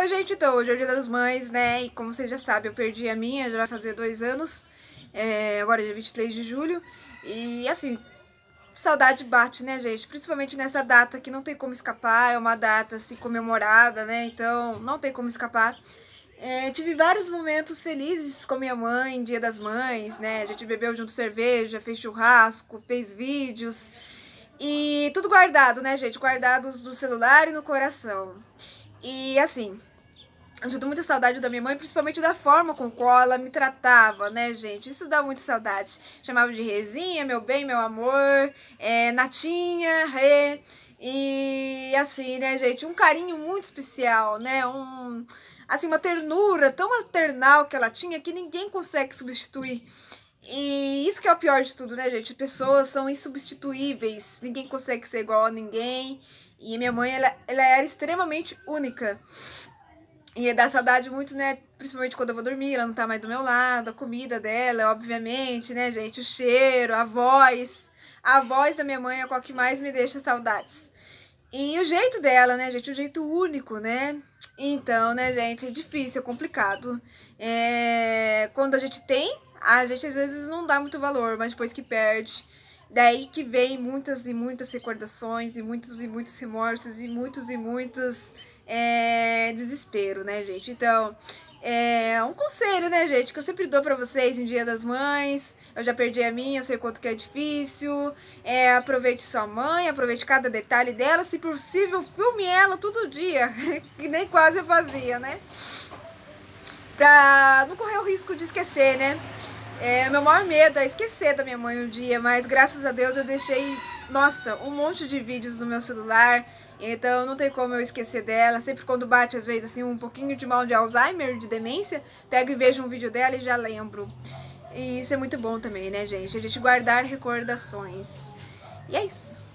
Oi, gente, então, hoje é o Dia das Mães, né? E como vocês já sabem, eu perdi a minha, já vai fazer dois anos, é, agora é dia 23 de julho. E assim, saudade bate, né, gente? Principalmente nessa data que não tem como escapar, é uma data assim comemorada, né? Então, não tem como escapar. É, tive vários momentos felizes com minha mãe, Dia das Mães, né? A gente bebeu junto cerveja, fez churrasco, fez vídeos. E tudo guardado, né, gente? Guardados no celular e no coração. E assim, eu sinto muita saudade da minha mãe, principalmente da forma com qual ela me tratava, né, gente? Isso dá muita saudade. Chamava de Rezinha, meu bem, meu amor, é, Natinha, Rê. E assim, né, gente? Um carinho muito especial, né? Um, assim, uma ternura tão maternal que ela tinha que ninguém consegue substituir. E isso que é o pior de tudo, né, gente? Pessoas são insubstituíveis. Ninguém consegue ser igual a ninguém. E minha mãe, ela, ela era extremamente única. E dá saudade muito, né? Principalmente quando eu vou dormir, ela não tá mais do meu lado, a comida dela, obviamente, né, gente? O cheiro, a voz. A voz da minha mãe é qual que mais me deixa saudades. E o jeito dela, né, gente? O jeito único, né? Então, né, gente, é difícil, é complicado. É... Quando a gente tem, a gente às vezes não dá muito valor, mas depois que perde, daí que vem muitas e muitas recordações, e muitos e muitos remorsos, e muitos e muitas é, desespero, né, gente? Então, é um conselho, né, gente, que eu sempre dou para vocês em Dia das Mães. Eu já perdi a minha, eu sei quanto que é difícil. É, aproveite sua mãe, aproveite cada detalhe dela, se possível, filme ela todo dia, que nem quase eu fazia, né? Pra não correr o risco de esquecer, né? É, meu maior medo é esquecer da minha mãe um dia, mas graças a Deus eu deixei, nossa, um monte de vídeos no meu celular, então não tem como eu esquecer dela. Sempre quando bate, às vezes, assim, um pouquinho de mal de Alzheimer, de demência, pego e vejo um vídeo dela e já lembro. E isso é muito bom também, né, gente? A gente guardar recordações. E é isso.